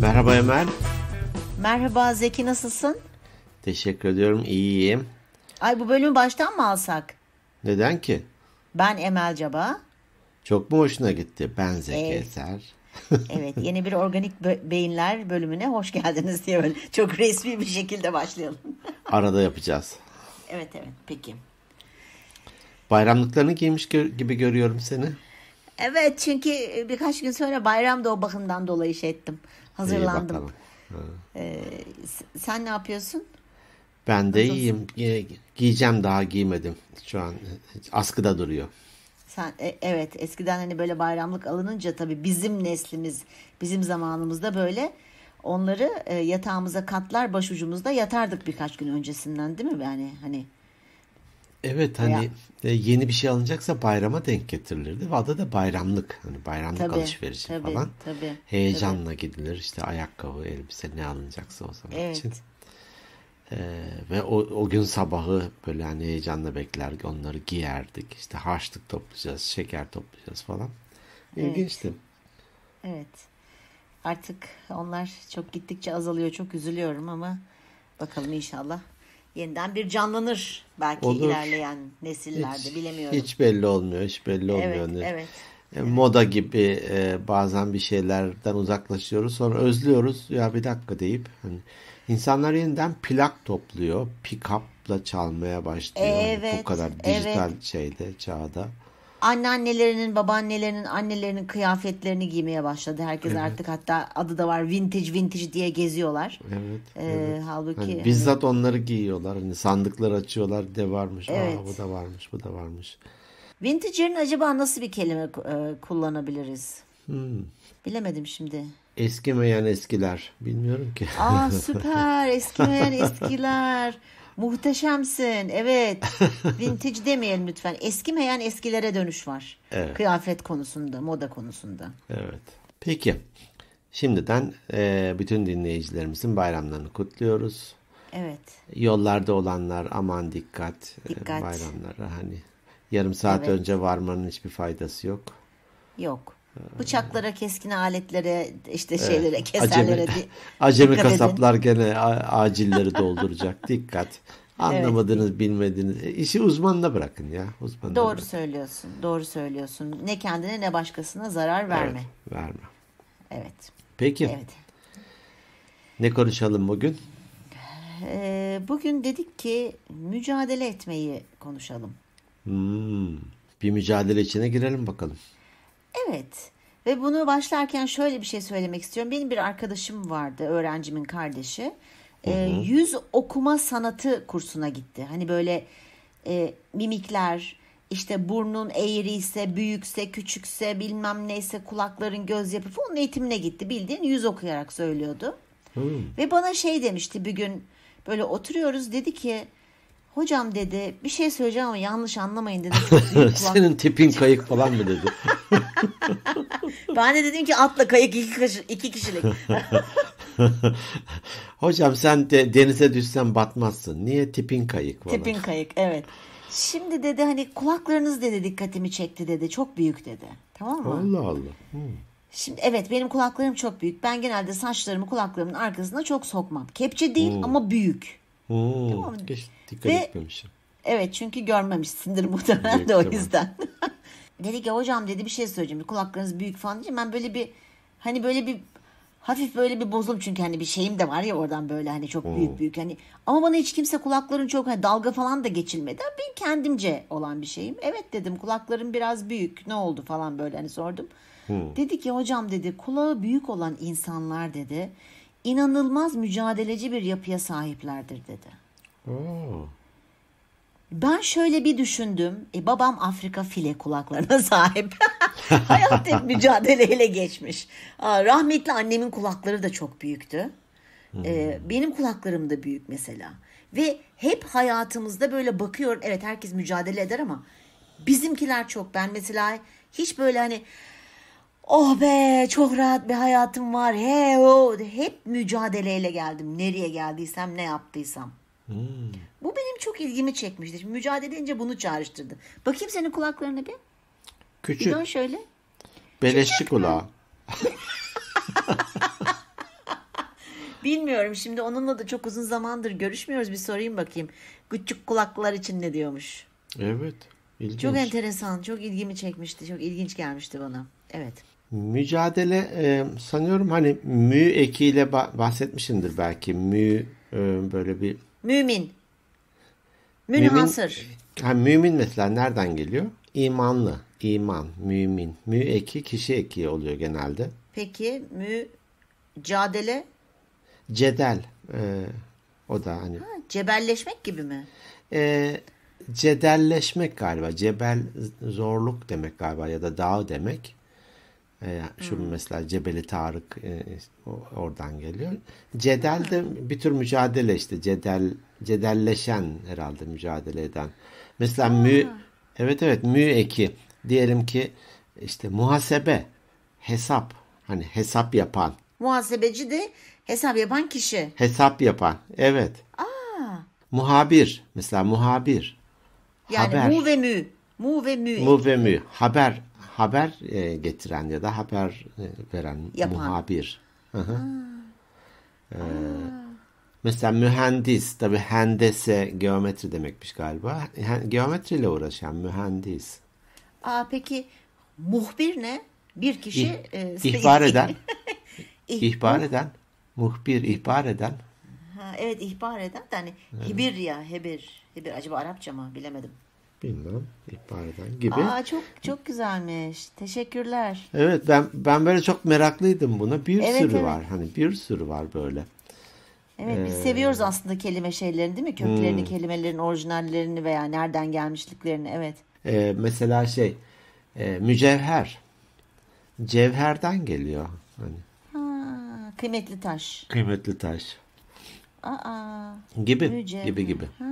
Merhaba Emel. Merhaba Zeki nasılsın? Teşekkür ediyorum iyiyim. Ay bu bölümü baştan mı alsak? Neden ki? Ben Emel Caba. Çok mu hoşuna gitti? Ben Zeki evet. Eser. evet yeni bir organik beyinler bölümüne hoş geldiniz diye böyle çok resmi bir şekilde başlayalım. Arada yapacağız. Evet evet peki. Bayramlıklarını giymiş gibi görüyorum seni. Evet çünkü birkaç gün sonra bayramda o bakımdan dolayı şey ettim hazırlandım. Ee, sen ne yapıyorsun? Ben de Nasılsın? iyiyim. Ee, giyeceğim daha giymedim. Şu an e, askıda duruyor. Sen e, evet eskiden hani böyle bayramlık alınınca tabii bizim neslimiz, bizim zamanımızda böyle onları e, yatağımıza katlar başucumuzda yatardık birkaç gün öncesinden değil mi? Yani hani Evet hani Veya... yeni bir şey alınacaksa bayrama denk getirilirdi. Vada da bayramlık hani bayramlık tabii, alışverişi tabii, falan. Tabii, Heyecanla tabii. gidilir işte ayakkabı, elbise ne alınacaksa o zaman evet. için. Ee, ve o, o gün sabahı böyle hani heyecanla beklerdik onları giyerdik işte harçlık toplayacağız şeker toplayacağız falan ilginçti evet. evet artık onlar çok gittikçe azalıyor çok üzülüyorum ama bakalım inşallah yeniden bir canlanır belki Olur. ilerleyen nesillerde hiç, bilemiyorum. Hiç belli olmuyor, hiç belli olmuyor. Hani. Evet, evet. moda gibi e, bazen bir şeylerden uzaklaşıyoruz, sonra özlüyoruz. Ya bir dakika deyip hani insanlar yeniden plak topluyor, pick up'la çalmaya başlıyor. Evet, hani bu kadar dijital evet. şeyde, çağda anneannelerinin, babaannelerinin, annelerinin kıyafetlerini giymeye başladı. Herkes evet. artık hatta adı da var vintage vintage diye geziyorlar. Evet. Ee, evet. Halbuki hani, hani bizzat onları giyiyorlar. Hani sandıklar açıyorlar. De varmış. Evet. Aa, bu da varmış. Bu da varmış. Vintage'ın acaba nasıl bir kelime e, kullanabiliriz? Hmm. Bilemedim şimdi. Eskimeyen eskiler. Bilmiyorum ki. Aa süper. Eskimeyen eskiler. Muhteşemsin. Evet. Vintage demeyelim lütfen. Eskimeyen eskilere dönüş var. Evet. Kıyafet konusunda, moda konusunda. Evet. Peki. Şimdiden e, bütün dinleyicilerimizin bayramlarını kutluyoruz. Evet. Yollarda olanlar aman dikkat. E, dikkat. Bayramlara hani yarım saat evet. önce varmanın hiçbir faydası yok. Yok. Bıçaklara, keskin aletlere, işte şeylere, evet. keserlere. Acemi, acemi kasaplar edin. gene acilleri dolduracak. Dikkat. Anlamadınız, evet. bilmediniz. E, işi uzmanına bırakın ya. Uzmanına doğru bırakın. söylüyorsun. Doğru söylüyorsun. Ne kendine ne başkasına zarar verme. Evet, verme. Evet. Peki. Evet. Ne konuşalım bugün? Ee, bugün dedik ki mücadele etmeyi konuşalım. Hmm. Bir mücadele içine girelim bakalım. Evet. Ve bunu başlarken şöyle bir şey söylemek istiyorum. Benim bir arkadaşım vardı, öğrencimin kardeşi. E, yüz okuma sanatı kursuna gitti. Hani böyle e, mimikler, işte burnun eğriyse, büyükse, küçükse, bilmem neyse, kulakların göz yapısı onun eğitimine gitti. Bildiğin yüz okuyarak söylüyordu. Hı. Ve bana şey demişti bir gün böyle oturuyoruz dedi ki Hocam dedi bir şey söyleyeceğim ama yanlış anlamayın dedi. Senin tipin kayık falan mı dedi. ben de dedim ki atla kayık iki, kişi, iki kişilik. Hocam sen de denize düşsen batmazsın. Niye tipin kayık falan? Tipin kayık evet. Şimdi dedi hani kulaklarınız dedi dikkatimi çekti dedi. Çok büyük dedi. Tamam mı? Allah Allah. Hmm. Şimdi evet benim kulaklarım çok büyük. Ben genelde saçlarımı kulaklarımın arkasına çok sokmam. Kepçe değil hmm. ama büyük. Hmm. Tamam mı? dikkat Ve, etmemişim. Evet çünkü görmemişsindir muhtemelen de o yüzden. dedi ki hocam dedi bir şey söyleyeceğim. Kulaklarınız büyük falan diyeceğim. Ben böyle bir hani böyle bir hafif böyle bir bozdum çünkü hani bir şeyim de var ya oradan böyle hani çok Oo. büyük büyük hani ama bana hiç kimse kulakların çok hani dalga falan da geçilmedi bir kendimce olan bir şeyim. Evet dedim kulaklarım biraz büyük ne oldu falan böyle hani sordum. Hmm. Dedi ki hocam dedi kulağı büyük olan insanlar dedi inanılmaz mücadeleci bir yapıya sahiplerdir dedi. Oo. Ben şöyle bir düşündüm. E, babam Afrika file kulaklarına sahip. Hayat hep mücadeleyle geçmiş. Aa, rahmetli annemin kulakları da çok büyüktü. Ee, benim kulaklarım da büyük mesela. Ve hep hayatımızda böyle bakıyorum. Evet herkes mücadele eder ama bizimkiler çok. Ben mesela hiç böyle hani Oh be çok rahat bir hayatım var. He, o. Hep mücadeleyle geldim. Nereye geldiysem ne yaptıysam. Hmm. Bu benim çok ilgimi çekmişti. Şimdi mücadele edince bunu çağrıştırdı. Bakayım senin kulaklarına bir. Küçük. Bir şöyle. Beleşçi kulağı. Bilmiyorum şimdi onunla da çok uzun zamandır görüşmüyoruz. Bir sorayım bakayım. Küçük kulaklar için ne diyormuş? Evet. İlginç. Çok enteresan. Çok ilgimi çekmişti. Çok ilginç gelmişti bana. Evet. Mücadele e, sanıyorum hani mü ekiyle bahsetmişimdir belki. Mü e, böyle bir... Mümin. Münhasır. Mümin, ha, mümin mesela nereden geliyor? İmanlı. İman, mümin. Mü eki kişi eki oluyor genelde. Peki mü mücadele? Cedel. E, o da hani... Ha, cebelleşmek gibi mi? E, cedelleşmek galiba. Cebel zorluk demek galiba ya da dağ demek. E, şu hmm. mesela Cebeli Tarık e, e, oradan geliyor. Cedel de bir tür mücadele işte. Cedel cedelleşen herhalde mücadele eden. Mesela mü evet evet mü eki diyelim ki işte muhasebe, hesap hani hesap yapan. Muhasebeci de hesap yapan kişi. Hesap yapan. Evet. Aa. Muhabir mesela muhabir. Yani haber. mu ve mü. Mu ve mü. Mu ve mü. Haber haber e, getiren ya da haber e, veren Yapan. muhabir. Hı -hı. Ee, mesela mühendis tabi hendese geometri demekmiş galiba. Geometriyle uğraşan mühendis. Aa, peki muhbir ne? Bir kişi İh, e, ihbar eden. İhbar eden. Muhbir ihbar eden. Ha, evet ihbar eden yani hani hibir ya hebir. Hebir acaba Arapça mı bilemedim bilmem ihbar eden gibi. Aa çok çok güzelmiş. Teşekkürler. Evet ben ben böyle çok meraklıydım buna. Bir evet, sürü evet. var. Hani bir sürü var böyle. Evet ee, biz seviyoruz aslında kelime şeylerini değil mi? Köklerini, hmm. kelimelerin orijinallerini veya nereden gelmişliklerini. Evet. Ee, mesela şey e, mücevher. Cevherden geliyor hani. Ha, kıymetli taş. Kıymetli taş. Aa, gibi mücevher. gibi gibi. Ha,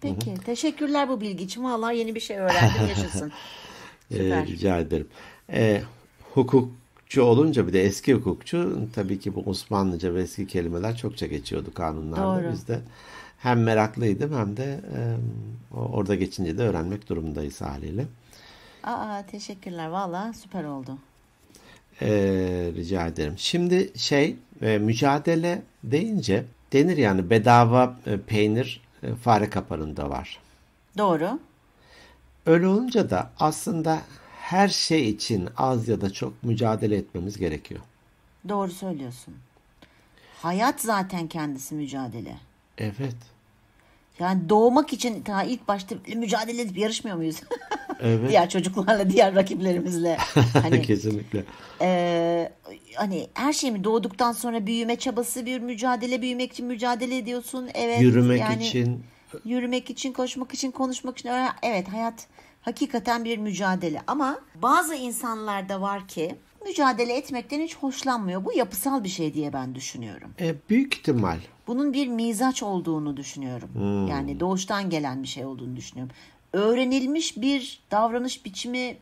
peki. Hı -hı. Teşekkürler bu bilgi için. Valla yeni bir şey öğrendim. Yaşasın. Ee, süper. rica ederim. E, hukukçu olunca bir de eski hukukçu tabii ki bu Osmanlıca ve eski kelimeler çokça geçiyordu kanunlarda. Doğru. Biz de hem meraklıydım hem de e, orada geçince de öğrenmek durumundayız haliyle. Aa, teşekkürler. Valla süper oldu. E, rica ederim. Şimdi şey e, mücadele deyince denir yani bedava e, peynir e, fare kapanında var. Doğru. Öyle olunca da aslında her şey için az ya da çok mücadele etmemiz gerekiyor. Doğru söylüyorsun. Hayat zaten kendisi mücadele. Evet. Yani doğmak için daha ilk başta mücadele edip yarışmıyor muyuz? Evet. diğer çocuklarla, diğer rakiplerimizle. Hani, Kesinlikle. E, hani her şey mi doğduktan sonra büyüme çabası bir mücadele, büyümek için mücadele ediyorsun. Evet. Yürümek yani, için. Yürümek için, koşmak için, konuşmak için. Evet hayat hakikaten bir mücadele. Ama bazı insanlar da var ki mücadele etmekten hiç hoşlanmıyor. Bu yapısal bir şey diye ben düşünüyorum. E, büyük ihtimal. Bunun bir mizaç olduğunu düşünüyorum. Hmm. Yani doğuştan gelen bir şey olduğunu düşünüyorum. Öğrenilmiş bir davranış biçimi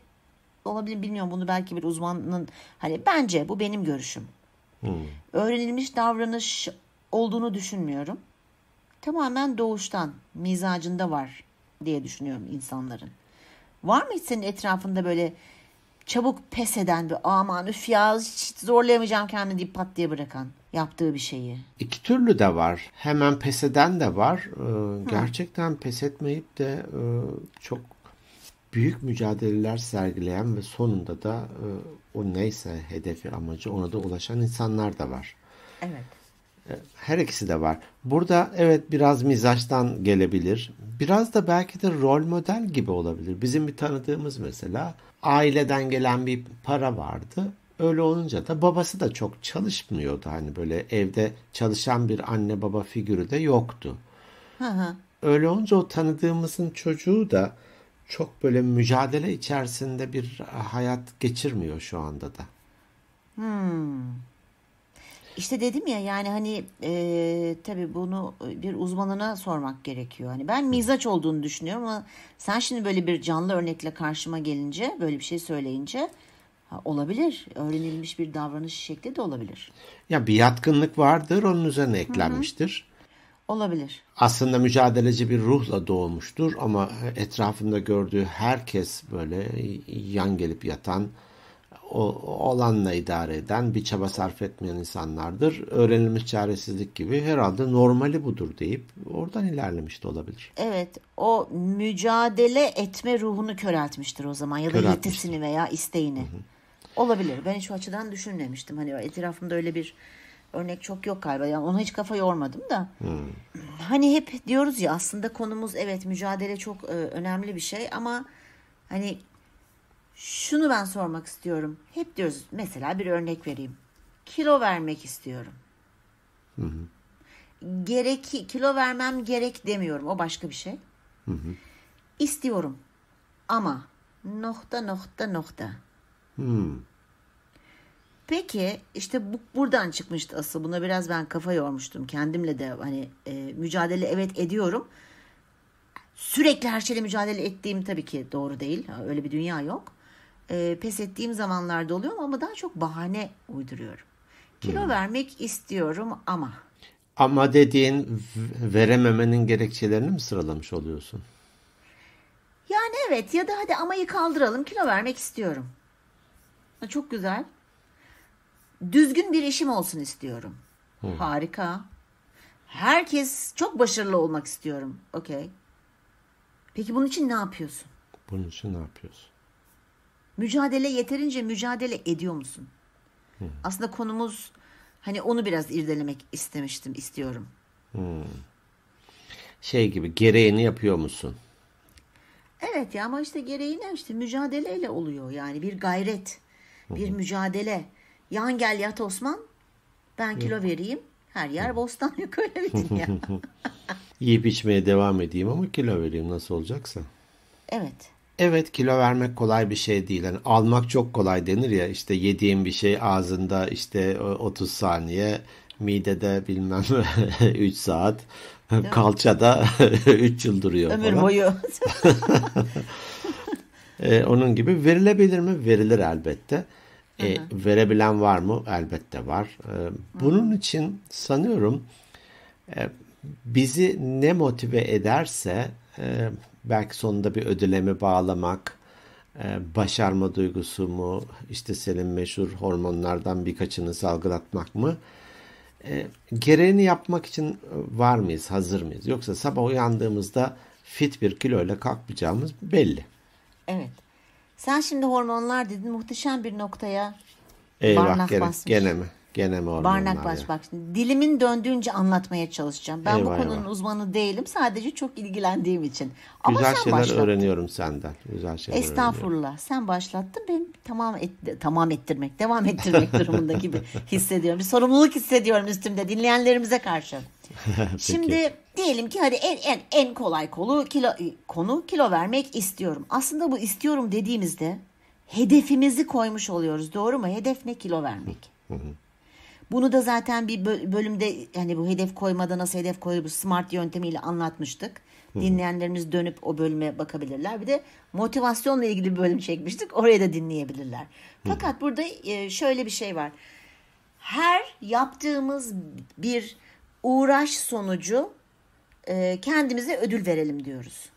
olabilir bilmiyorum. Bunu belki bir uzmanın hani bence bu benim görüşüm. Hmm. Öğrenilmiş davranış olduğunu düşünmüyorum. Tamamen doğuştan mizacında var diye düşünüyorum insanların. Var mı hiç senin etrafında böyle çabuk pes eden bir aman üf ya hiç zorlayamayacağım kendimi deyip pat diye bırakan yaptığı bir şeyi. İki türlü de var. Hemen pes eden de var. Ee, gerçekten pes etmeyip de e, çok büyük mücadeleler sergileyen ve sonunda da e, o neyse hedefi amacı ona da ulaşan insanlar da var. Evet. Her ikisi de var. Burada evet biraz mizaçtan gelebilir. Biraz da belki de rol model gibi olabilir. Bizim bir tanıdığımız mesela aileden gelen bir para vardı. Öyle olunca da babası da çok çalışmıyordu. Hani böyle evde çalışan bir anne baba figürü de yoktu. Öyle olunca o tanıdığımızın çocuğu da çok böyle mücadele içerisinde bir hayat geçirmiyor şu anda da. Hmm. İşte dedim ya yani hani e, tabii bunu bir uzmanına sormak gerekiyor. Hani ben mizaç olduğunu düşünüyorum ama sen şimdi böyle bir canlı örnekle karşıma gelince böyle bir şey söyleyince ha, olabilir. Öğrenilmiş bir davranış şekli de olabilir. Ya bir yatkınlık vardır onun üzerine eklenmiştir. Hı-hı. Olabilir. Aslında mücadeleci bir ruhla doğmuştur ama etrafında gördüğü herkes böyle yan gelip yatan olanla idare eden, bir çaba sarf etmeyen insanlardır. Öğrenilmiş çaresizlik gibi herhalde normali budur deyip oradan ilerlemiş de olabilir. Evet, o mücadele etme ruhunu köreltmiştir o zaman ya da yetisini veya isteğini. Hı hı. Olabilir. Ben hiç o açıdan düşünmemiştim. Hani etrafımda öyle bir örnek çok yok galiba. Yani ona hiç kafa yormadım da. Hmm. Hani hep diyoruz ya aslında konumuz evet mücadele çok e, önemli bir şey ama hani şunu ben sormak istiyorum. Hep diyoruz mesela bir örnek vereyim. Kilo vermek istiyorum. Hı hı. Gerek kilo vermem gerek demiyorum. O başka bir şey. Hı hı. İstiyorum. Ama nokta nokta nokta. Hı. Peki işte bu buradan çıkmıştı asıl. Buna biraz ben kafa yormuştum. Kendimle de hani e, mücadele evet ediyorum. Sürekli her şeyle mücadele ettiğim tabii ki doğru değil. Öyle bir dünya yok e, pes ettiğim zamanlarda oluyor ama daha çok bahane uyduruyorum. Kilo hmm. vermek istiyorum ama. Ama dediğin verememenin gerekçelerini mi sıralamış oluyorsun? Yani evet ya da hadi amayı kaldıralım kilo vermek istiyorum. Çok güzel. Düzgün bir işim olsun istiyorum. Hmm. Harika. Herkes çok başarılı olmak istiyorum. Okey. Peki bunun için ne yapıyorsun? Bunun için ne yapıyorsun? Mücadele yeterince mücadele ediyor musun? Hmm. Aslında konumuz hani onu biraz irdelemek istemiştim, istiyorum. Hmm. Şey gibi gereğini yapıyor musun? Evet ya ama işte gereğini işte mücadeleyle oluyor yani bir gayret, bir hmm. mücadele. Yan gel yat Osman, ben kilo vereyim, her yer bostan yok öyle bir ya. Yiyip içmeye devam edeyim ama kilo vereyim nasıl olacaksa. Evet. Evet kilo vermek kolay bir şey değil. Yani almak çok kolay denir ya işte yediğim bir şey ağzında işte 30 e, saniye, midede bilmem 3 saat, Değil kalçada 3 yıl duruyor Ömür falan. boyu. ee, onun gibi verilebilir mi? Verilir elbette. E, verebilen var mı? Elbette var. E, bunun Hı. için sanıyorum e, bizi ne motive ederse e, belki sonunda bir ödüleme bağlamak, e, başarma duygusu mu, işte senin meşhur hormonlardan birkaçını salgılatmak mı? E, gereğini yapmak için var mıyız, hazır mıyız? Yoksa sabah uyandığımızda fit bir kiloyla kalkmayacağımız belli. Evet. Sen şimdi hormonlar dedin muhteşem bir noktaya Eyvah, barnak gene, basmış. Gene mi? Gene mi Barnak baş bak şimdi dilimin döndüğünce anlatmaya çalışacağım. Ben eyvah, bu konunun eyvah. uzmanı değilim. Sadece çok ilgilendiğim için. Ama Güzel şeyler başlattın. öğreniyorum senden. Güzel şeyler Estağfurullah. Sen başlattın. Ben tamam et, tamam ettirmek, devam ettirmek durumunda gibi hissediyorum. Bir sorumluluk hissediyorum üstümde dinleyenlerimize karşı. şimdi diyelim ki hadi en en en kolay konu kilo konu kilo vermek istiyorum. Aslında bu istiyorum dediğimizde hedefimizi koymuş oluyoruz. Doğru mu? Hedef ne? Kilo vermek. Hı hı. Bunu da zaten bir bölümde hani bu hedef koymada nasıl hedef koyuyor bu smart yöntemiyle anlatmıştık. Dinleyenlerimiz dönüp o bölüme bakabilirler. Bir de motivasyonla ilgili bir bölüm çekmiştik. Oraya da dinleyebilirler. Fakat burada e, şöyle bir şey var. Her yaptığımız bir uğraş sonucu e, kendimize ödül verelim diyoruz.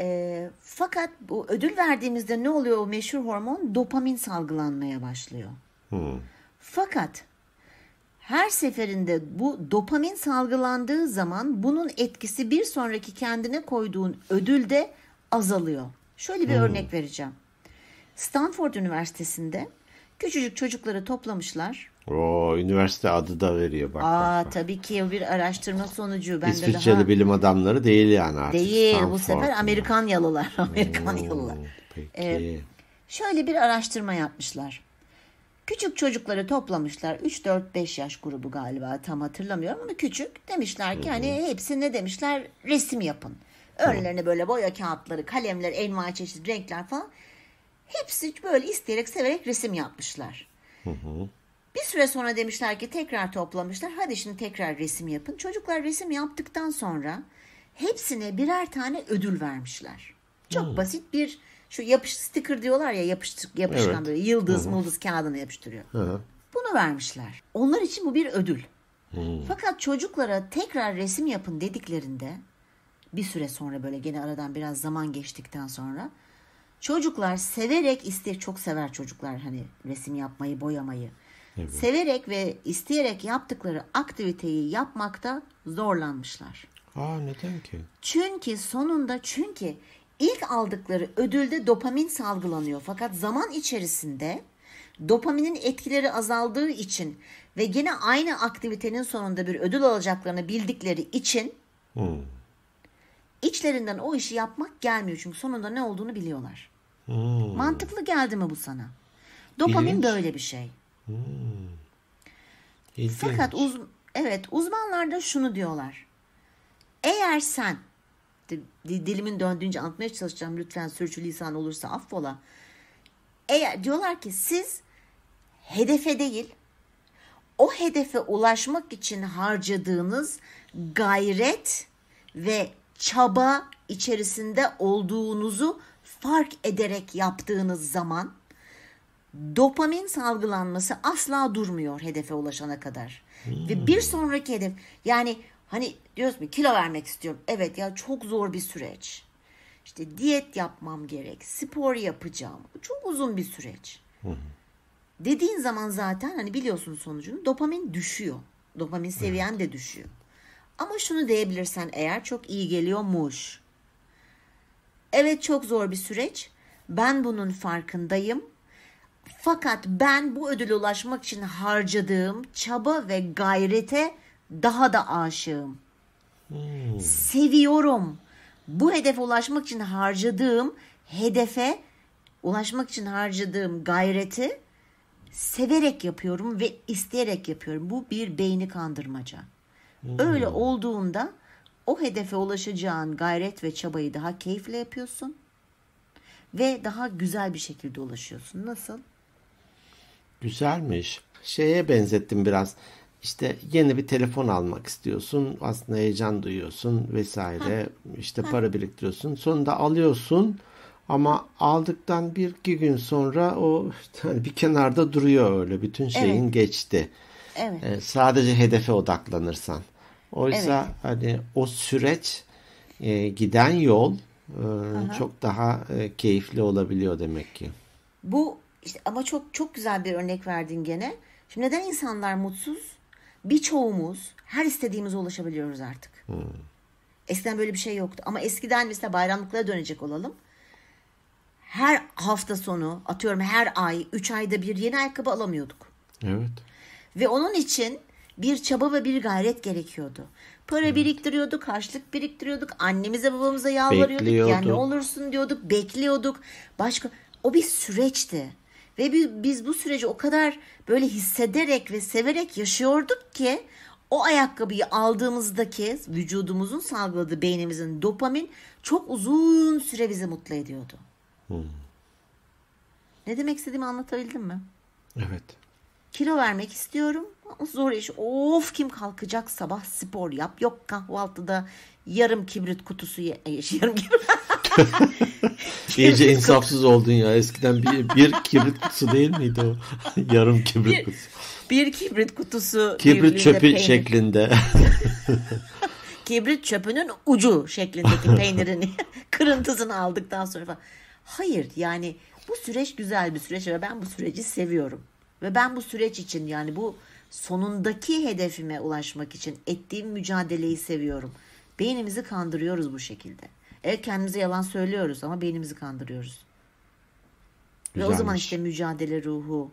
E, fakat bu ödül verdiğimizde ne oluyor o meşhur hormon? Dopamin salgılanmaya başlıyor. Hmm. Fakat her seferinde bu dopamin salgılandığı zaman bunun etkisi bir sonraki kendine koyduğun ödülde azalıyor. Şöyle bir hmm. örnek vereceğim. Stanford Üniversitesi'nde küçücük çocukları toplamışlar. O üniversite adı da veriyor bak. Aa bak, tabii ki bir araştırma sonucu. Ben İsviçreli daha... bilim adamları değil yani artık. Değil Stanford bu sefer Amerikan yalılar. Amerikan Oo, yalılar. Peki. Ee, şöyle bir araştırma yapmışlar. Küçük çocukları toplamışlar. 3-4-5 yaş grubu galiba tam hatırlamıyorum ama küçük. Demişler ki hani hepsi ne demişler resim yapın. Önlerine böyle boya kağıtları, kalemler, envai çeşit renkler falan. Hepsi böyle isteyerek severek resim yapmışlar. Bir süre sonra demişler ki tekrar toplamışlar. Hadi şimdi tekrar resim yapın. Çocuklar resim yaptıktan sonra hepsine birer tane ödül vermişler. Çok basit bir şu yapış sticker diyorlar ya yapıştır, yapışkan evet. böyle yıldız hı mıldız kağıdını yapıştırıyor. hı Bunu vermişler. Onlar için bu bir ödül. hı Fakat çocuklara tekrar resim yapın dediklerinde bir süre sonra böyle gene aradan biraz zaman geçtikten sonra çocuklar severek iste çok sever çocuklar hani resim yapmayı boyamayı. Evet. Severek ve isteyerek yaptıkları aktiviteyi yapmakta zorlanmışlar. Aa neden ki? Çünkü sonunda çünkü İlk aldıkları ödülde dopamin salgılanıyor. Fakat zaman içerisinde dopaminin etkileri azaldığı için ve yine aynı aktivitenin sonunda bir ödül alacaklarını bildikleri için hmm. içlerinden o işi yapmak gelmiyor. Çünkü sonunda ne olduğunu biliyorlar. Hmm. Mantıklı geldi mi bu sana? Dopamin İlginç. böyle bir şey. Hmm. Fakat uz evet uzmanlar da şunu diyorlar. Eğer sen dilimin döndüğünce anlatmaya çalışacağım. Lütfen sürçü lisan olursa affola. Eğer diyorlar ki siz hedefe değil o hedefe ulaşmak için harcadığınız gayret ve çaba içerisinde olduğunuzu fark ederek yaptığınız zaman dopamin salgılanması asla durmuyor hedefe ulaşana kadar. Hmm. Ve bir hmm. sonraki hedef yani Hani diyorsun ki kilo vermek istiyorum. Evet ya çok zor bir süreç. İşte diyet yapmam gerek, spor yapacağım. Çok uzun bir süreç. Hı hı. Dediğin zaman zaten hani biliyorsun sonucunu dopamin düşüyor. Dopamin seviyen evet. de düşüyor. Ama şunu diyebilirsen eğer çok iyi geliyormuş. Evet çok zor bir süreç. Ben bunun farkındayım. Fakat ben bu ödüle ulaşmak için harcadığım çaba ve gayrete daha da aşığım. Hmm. Seviyorum. Bu hedefe ulaşmak için harcadığım hedefe ulaşmak için harcadığım gayreti severek yapıyorum ve isteyerek yapıyorum. Bu bir beyni kandırmaca. Hmm. Öyle olduğunda o hedefe ulaşacağın gayret ve çabayı daha keyifle yapıyorsun ve daha güzel bir şekilde ulaşıyorsun. Nasıl? Güzelmiş. Şeye benzettim biraz. İşte yeni bir telefon almak istiyorsun. Aslında heyecan duyuyorsun vesaire. İşte para biriktiriyorsun. Sonunda alıyorsun. Ama aldıktan bir iki gün sonra o hani bir kenarda duruyor öyle. Bütün şeyin evet. geçti. Evet. Ee, sadece hedefe odaklanırsan. Oysa evet. hani o süreç e, giden yol e, Aha. çok daha e, keyifli olabiliyor demek ki. Bu işte ama çok çok güzel bir örnek verdin gene. Şimdi neden insanlar mutsuz? birçoğumuz her istediğimize ulaşabiliyoruz artık. Hmm. Eskiden böyle bir şey yoktu. Ama eskiden mesela bayramlıklara dönecek olalım. Her hafta sonu atıyorum her ay 3 ayda bir yeni ayakkabı alamıyorduk. Evet. Ve onun için bir çaba ve bir gayret gerekiyordu. Para evet. biriktiriyorduk, harçlık biriktiriyorduk, annemize babamıza yalvarıyorduk. Yani ne olursun diyorduk, bekliyorduk. Başka o bir süreçti. Ve biz bu süreci o kadar böyle hissederek ve severek yaşıyorduk ki o ayakkabıyı aldığımızdaki vücudumuzun salgıladığı beynimizin dopamin çok uzun süre bizi mutlu ediyordu. Hmm. Ne demek istediğimi anlatabildim mi? Evet. Kilo vermek istiyorum. Zor iş. Of kim kalkacak sabah spor yap. Yok kahvaltıda yarım kibrit kutusu ye. E, yarım kibrit. İyice insafsız oldun ya. Eskiden bir, bir kibrit kutusu değil miydi o? Yarım kibrit bir, kutusu. Bir kibrit kutusu. Kibrit çöpü peynir. şeklinde. kibrit çöpünün ucu şeklindeki peynirini kırıntısını aldıktan sonra falan. Hayır yani bu süreç güzel bir süreç ve ben bu süreci seviyorum. Ve ben bu süreç için yani bu sonundaki hedefime ulaşmak için ettiğim mücadeleyi seviyorum. Beynimizi kandırıyoruz bu şekilde. Evet kendimize yalan söylüyoruz ama beynimizi kandırıyoruz. Güzelmiş. Ve o zaman işte mücadele ruhu,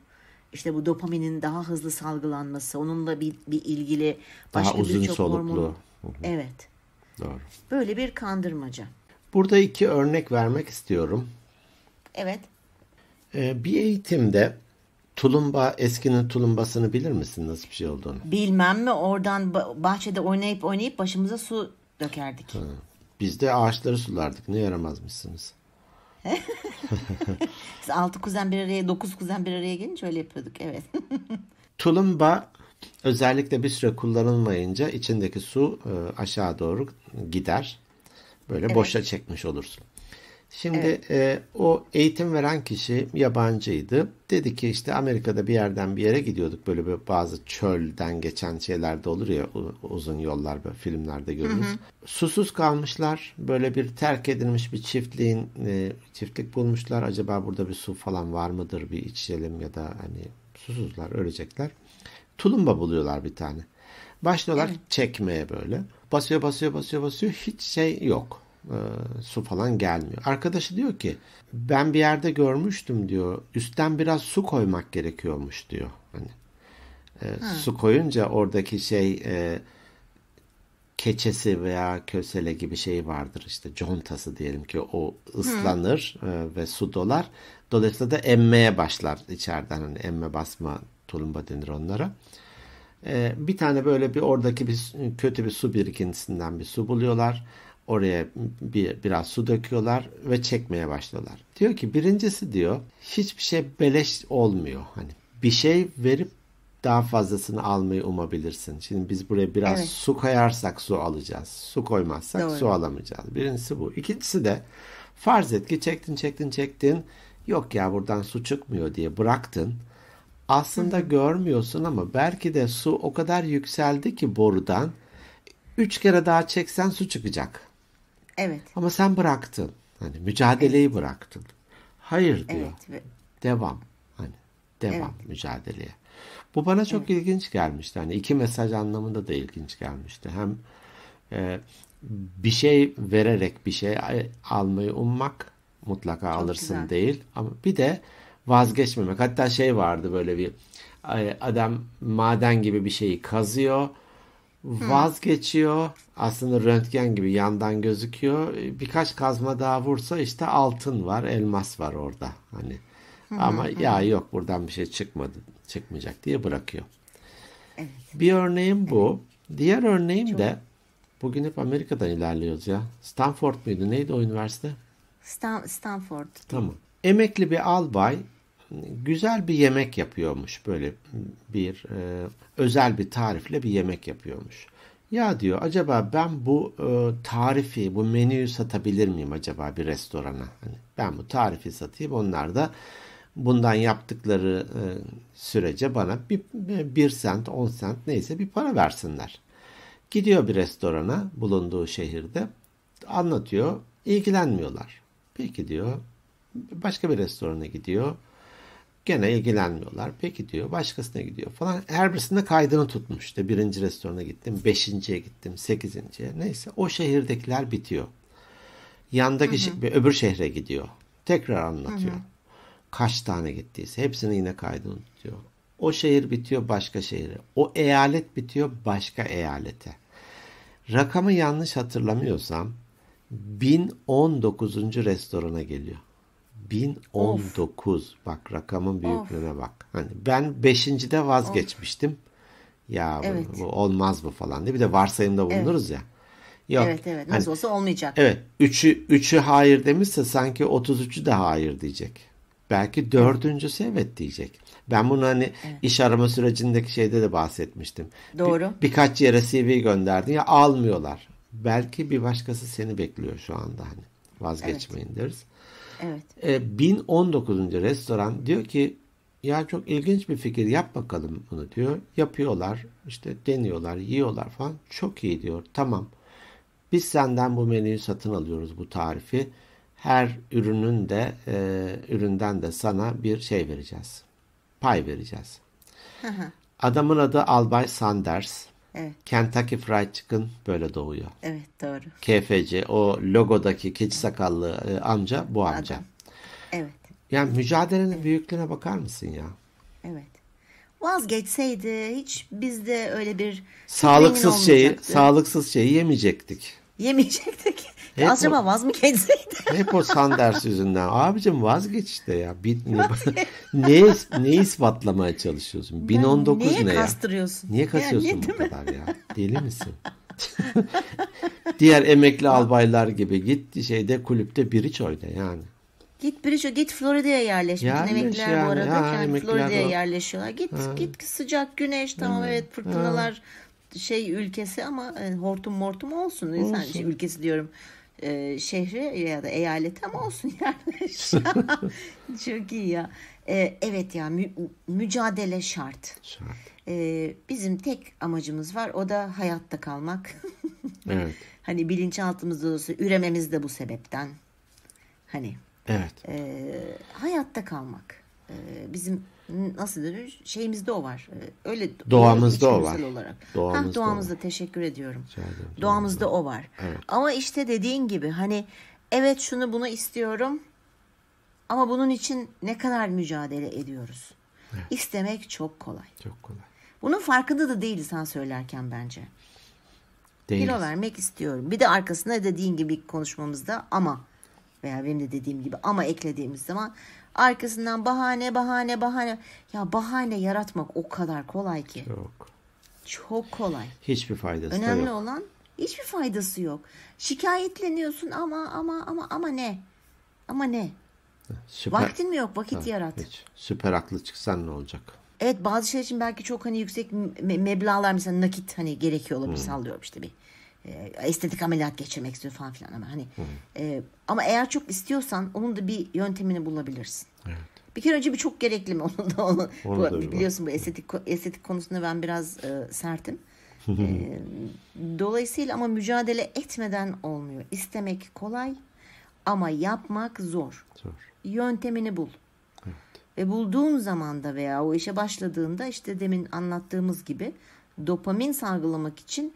işte bu dopaminin daha hızlı salgılanması, onunla bir, bir ilgili başka daha uzun bir çok soluklu. hormon. Evet. Doğru. Böyle bir kandırmaca. Burada iki örnek vermek istiyorum. Evet. Ee, bir eğitimde tulumba eskinin tulumbasını bilir misin nasıl bir şey olduğunu? Bilmem mi oradan bahçede oynayıp oynayıp başımıza su dökerdik. Hı. Biz de ağaçları sulardık. Ne yaramazmışsınız. Biz altı kuzen bir araya, dokuz kuzen bir araya gelince öyle yapıyorduk. Evet. Tulumba özellikle bir süre kullanılmayınca içindeki su e, aşağı doğru gider. Böyle evet. boşa çekmiş olursun. Şimdi evet. e, o eğitim veren kişi yabancıydı. Dedi ki işte Amerika'da bir yerden bir yere gidiyorduk. Böyle bir bazı çölden geçen şeyler de olur ya uzun yollar böyle filmlerde görürüz. Hı hı. Susuz kalmışlar. Böyle bir terk edilmiş bir çiftliğin e, çiftlik bulmuşlar. Acaba burada bir su falan var mıdır bir içelim ya da hani susuzlar ölecekler. Tulumba buluyorlar bir tane. Başlıyorlar evet. çekmeye böyle. Basıyor basıyor basıyor basıyor hiç şey yok e, su falan gelmiyor. Arkadaşı diyor ki ben bir yerde görmüştüm diyor. Üstten biraz su koymak gerekiyormuş diyor. Hani e, su koyunca oradaki şey e, keçesi veya kösele gibi şey vardır işte contası diyelim ki o ıslanır e, ve su dolar. Dolayısıyla da emmeye başlar içeriden hani emme basma tulumba denir onlara. E, bir tane böyle bir oradaki bir kötü bir su birikintisinden bir su buluyorlar Oraya bir, biraz su döküyorlar ve çekmeye başlıyorlar. Diyor ki birincisi diyor hiçbir şey beleş olmuyor. Hani bir şey verip daha fazlasını almayı umabilirsin. Şimdi biz buraya biraz evet. su koyarsak su alacağız. Su koymazsak Doğru. su alamayacağız. Birincisi bu. İkincisi de farz et ki çektin çektin çektin. Yok ya buradan su çıkmıyor diye bıraktın. Aslında Hı. görmüyorsun ama belki de su o kadar yükseldi ki borudan. Üç kere daha çeksen su çıkacak. Evet. Ama sen bıraktın. Hani mücadeleyi evet. bıraktın. Hayır diyor. Evet. Devam. Hani devam evet. mücadeleye. Bu bana çok evet. ilginç gelmişti. Hani iki mesaj anlamında da ilginç gelmişti. Hem e, bir şey vererek bir şey almayı ummak mutlaka çok alırsın güzel. değil ama bir de vazgeçmemek. Hatta şey vardı böyle bir adam maden gibi bir şeyi kazıyor vazgeçiyor. Aslında röntgen gibi yandan gözüküyor. Birkaç kazma daha vursa işte altın var, elmas var orada. Hani hı ama hı. ya yok buradan bir şey çıkmadı, çıkmayacak diye bırakıyor. Evet. Bir örneğim bu. Evet. Diğer örneğim Çok... de bugün hep Amerika'dan ilerliyoruz ya. Stanford muydu? Neydi o üniversite? Stan- Stanford. Tamam. Emekli bir albay güzel bir yemek yapıyormuş. Böyle bir e, özel bir tarifle bir yemek yapıyormuş. Ya diyor acaba ben bu e, tarifi, bu menüyü satabilir miyim acaba bir restorana? Hani ben bu tarifi satayım onlar da bundan yaptıkları e, sürece bana bir, bir sent, on sent neyse bir para versinler. Gidiyor bir restorana bulunduğu şehirde anlatıyor ilgilenmiyorlar. Peki diyor başka bir restorana gidiyor Gene ilgilenmiyorlar. Peki diyor başkasına gidiyor falan. Her birisinde kaydını tutmuş. İşte birinci restorana gittim, beşinciye gittim, sekizinciye. Neyse o şehirdekiler bitiyor. Yandaki hı hı. Şi- öbür şehre gidiyor. Tekrar anlatıyor. Hı hı. Kaç tane gittiyse hepsini yine kaydını tutuyor. O şehir bitiyor başka şehre. O eyalet bitiyor başka eyalete. Rakamı yanlış hatırlamıyorsam 1019. restorana geliyor. 2019 of. bak rakamın büyüklüğüne of. bak. Hani ben 5.de vazgeçmiştim. Of. Ya evet. bu, olmaz bu falan diye bir de varsayımda bulunuruz evet. ya. Yok. Evet evet nasıl hani, olsa olmayacak. Evet. Üçü, üçü hayır demişse sanki 33'ü de hayır diyecek. Belki dördüncüsü evet diyecek. Ben bunu hani evet. iş arama sürecindeki şeyde de bahsetmiştim. Doğru. Bir, birkaç yere CV gönderdin ya almıyorlar. Belki bir başkası seni bekliyor şu anda hani vazgeçmeyin evet. deriz. Evet. E, 1019. restoran diyor ki ya çok ilginç bir fikir yap bakalım bunu diyor. Yapıyorlar işte deniyorlar yiyorlar falan çok iyi diyor tamam. Biz senden bu menüyü satın alıyoruz bu tarifi. Her ürünün de e, üründen de sana bir şey vereceğiz. Pay vereceğiz. Adamın adı Albay Sanders. Evet. Kentucky Fried Chicken böyle doğuyor. Evet doğru. KFC o logodaki keçi sakallı e, amca bu amca. Adam. Evet. Yani mücadelenin evet. büyüklüğüne bakar mısın ya? Evet. Vazgeçseydi hiç bizde öyle bir sağlıksız şeyi sağlıksız şeyi yemeyecektik. Yemeyecektik. Hep Azramamaz mı kendisi? Hep o Sanders yüzünden. Abicim vazgeç işte ya. Bir, ne, ne, ne ispatlamaya çalışıyorsun? 1019 yani ne ya? Niye kastırıyorsun? Niye kastırıyorsun yani, bu kadar ya? Deli misin? Diğer emekli albaylar gibi git şeyde kulüpte biriç oyna yani. Git Bridge'e git Florida'ya yerleş. yerleş emekliler yani, bu arada ya, yani Florida'ya o... yerleşiyorlar. Git ha. git sıcak güneş tamam ha. evet fırtınalar ha. şey ülkesi ama e, hortum mortum olsun. olsun. İnsan şey, ülkesi diyorum e, şehri ya da eyaleti ama olsun yerleş. Çok iyi ya. E, evet ya mü, mücadele şart. şart. E, bizim tek amacımız var o da hayatta kalmak. evet. Hani bilinçaltımızda olsa ürememiz de bu sebepten. Hani. Evet. E, hayatta kalmak. E, bizim nasıl denir şeyimizde o var. Ee, öyle doğamızda o var. Olarak. Doğamızda, ha, doğamızda var. teşekkür ediyorum. Ederim, doğamızda o var. Evet. Ama işte dediğin gibi hani evet şunu bunu istiyorum ama bunun için ne kadar mücadele ediyoruz. Evet. İstemek çok kolay. Çok kolay. Bunun farkında da değiliz sen söylerken bence. Değiliz. Kilo vermek istiyorum. Bir de arkasında dediğin gibi konuşmamızda ama veya benim de dediğim gibi ama eklediğimiz zaman Arkasından bahane bahane bahane. Ya bahane yaratmak o kadar kolay ki. Yok. Çok kolay. Hiçbir faydası Önemli da yok. Önemli olan hiçbir faydası yok. Şikayetleniyorsun ama ama ama ama ne? Ama ne? Süper. Vaktin mi yok? Vakit ha, yarat. Hiç. Süper aklı çıksan ne olacak? Evet bazı şeyler için belki çok hani yüksek me- meblağlar mesela nakit hani gerekiyor olabilir hmm. sallıyorum işte bir e, estetik ameliyat geçirmek istiyor falan filan ama hani e, ama eğer çok istiyorsan onun da bir yöntemini bulabilirsin. Evet. Bir kere önce bir çok gerekli mi onun da onu, onu bu, da biliyorsun bu estetik estetik konusunda ben biraz e, sertim. e, dolayısıyla ama mücadele etmeden olmuyor. İstemek kolay ama yapmak zor. zor. Yöntemini bul. Evet. Ve bulduğun zamanda veya o işe başladığında işte demin anlattığımız gibi dopamin salgılamak için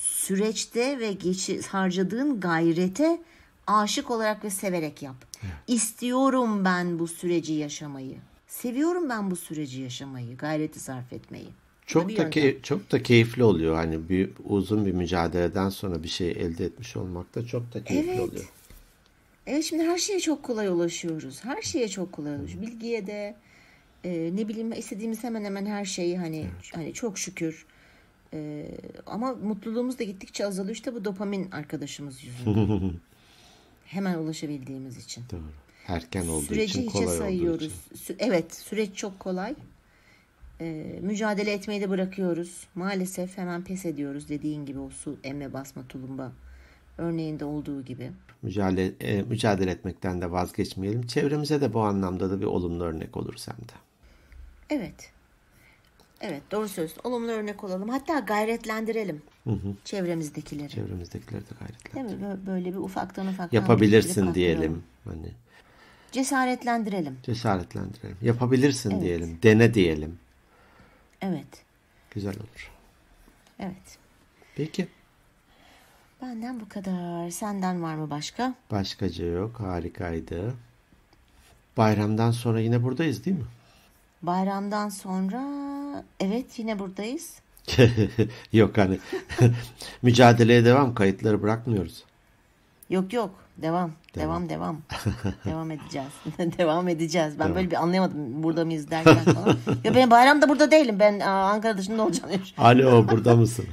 süreçte ve geçi, harcadığın gayrete aşık olarak ve severek yap. Evet. İstiyorum ben bu süreci yaşamayı. Seviyorum ben bu süreci yaşamayı, gayreti sarf etmeyi. Çok da key, çok da keyifli oluyor hani bir uzun bir mücadeleden sonra bir şey elde etmiş olmak da çok da keyifli evet. oluyor. Evet şimdi her şeye çok kolay ulaşıyoruz. Her şeye çok kolay ulaşıyoruz. Bilgiye de e, ne bileyim istediğimiz hemen hemen her şeyi hani evet. hani çok şükür ee, ama mutluluğumuz da gittikçe azalıyor. İşte bu dopamin arkadaşımız yüzünden. Hemen ulaşabildiğimiz için. Doğru. Erken olduğu Süreci için kolay hiçe sayıyoruz. Olduğu için. Evet süreç çok kolay. Ee, mücadele etmeyi de bırakıyoruz. Maalesef hemen pes ediyoruz dediğin gibi o su emme basma tulumba örneğinde olduğu gibi. Mücadele, e, mücadele etmekten de vazgeçmeyelim. Çevremize de bu anlamda da bir olumlu örnek oluruz hem de. Evet. Evet doğru söylüyorsun. Olumlu örnek olalım. Hatta gayretlendirelim. Hı hı. Çevremizdekileri. Çevremizdekileri de gayretlendirelim. Değil mi? Böyle bir ufaktan ufaktan. Yapabilirsin diyelim. Hani. Cesaretlendirelim. Cesaretlendirelim. Yapabilirsin evet. diyelim. Dene diyelim. Evet. Güzel olur. Evet. Peki. Benden bu kadar. Senden var mı başka? Başkaca yok. Harikaydı. Bayramdan sonra yine buradayız değil mi? Bayramdan sonra evet yine buradayız. yok hani mücadeleye devam kayıtları bırakmıyoruz. Yok yok devam devam devam devam, edeceğiz devam edeceğiz ben devam. böyle bir anlayamadım burada mıyız derken falan ya ben bayramda burada değilim ben aa, Ankara dışında olacağım. Alo burada mısın?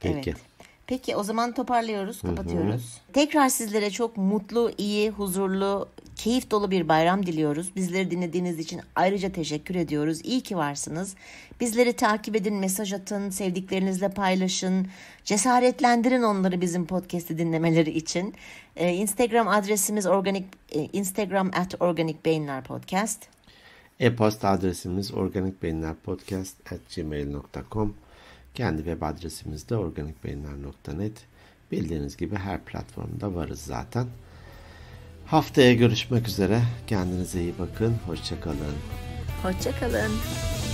Peki. Evet. Peki o zaman toparlıyoruz, kapatıyoruz. Hı hı. Tekrar sizlere çok mutlu, iyi, huzurlu, keyif dolu bir bayram diliyoruz. Bizleri dinlediğiniz için ayrıca teşekkür ediyoruz. İyi ki varsınız. Bizleri takip edin, mesaj atın, sevdiklerinizle paylaşın. Cesaretlendirin onları bizim podcast'i dinlemeleri için. Ee, Instagram adresimiz organik e, Instagram at organik beyinler podcast. E-posta adresimiz organikbeyinlerpodcast at gmail.com. Kendi web adresimiz de organikbeyinler.net. Bildiğiniz gibi her platformda varız zaten. Haftaya görüşmek üzere. Kendinize iyi bakın. Hoşçakalın. Hoşçakalın.